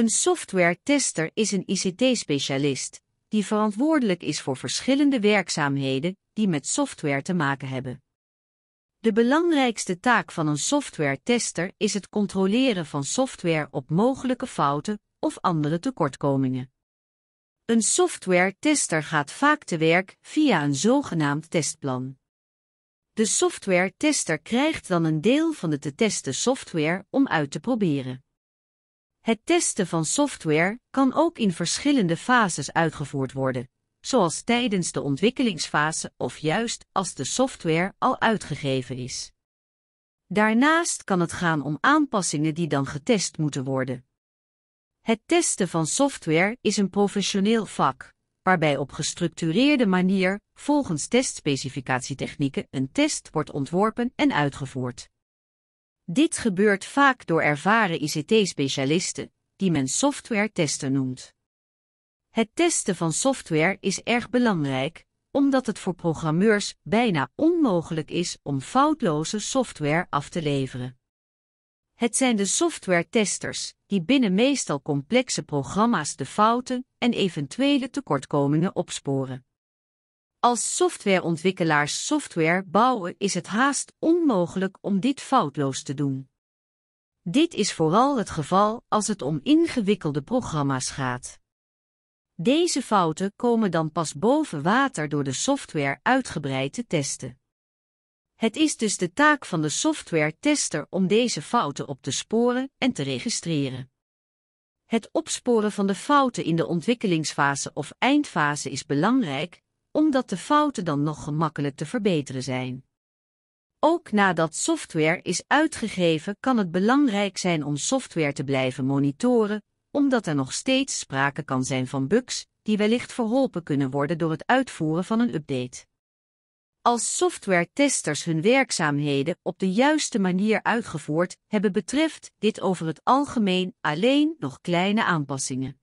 Een software tester is een ICT-specialist die verantwoordelijk is voor verschillende werkzaamheden die met software te maken hebben. De belangrijkste taak van een software tester is het controleren van software op mogelijke fouten of andere tekortkomingen. Een software tester gaat vaak te werk via een zogenaamd testplan. De software tester krijgt dan een deel van de te testen software om uit te proberen. Het testen van software kan ook in verschillende fases uitgevoerd worden, zoals tijdens de ontwikkelingsfase of juist als de software al uitgegeven is. Daarnaast kan het gaan om aanpassingen die dan getest moeten worden. Het testen van software is een professioneel vak, waarbij op gestructureerde manier volgens testspecificatietechnieken een test wordt ontworpen en uitgevoerd. Dit gebeurt vaak door ervaren ICT-specialisten, die men software testen noemt. Het testen van software is erg belangrijk, omdat het voor programmeurs bijna onmogelijk is om foutloze software af te leveren. Het zijn de softwaretesters die binnen meestal complexe programma's de fouten en eventuele tekortkomingen opsporen. Als softwareontwikkelaars software bouwen is het haast onmogelijk om dit foutloos te doen. Dit is vooral het geval als het om ingewikkelde programma's gaat. Deze fouten komen dan pas boven water door de software uitgebreid te testen. Het is dus de taak van de softwaretester om deze fouten op te sporen en te registreren. Het opsporen van de fouten in de ontwikkelingsfase of eindfase is belangrijk, omdat de fouten dan nog gemakkelijk te verbeteren zijn. Ook nadat software is uitgegeven kan het belangrijk zijn om software te blijven monitoren, omdat er nog steeds sprake kan zijn van bugs die wellicht verholpen kunnen worden door het uitvoeren van een update. Als softwaretesters hun werkzaamheden op de juiste manier uitgevoerd hebben betreft dit over het algemeen alleen nog kleine aanpassingen.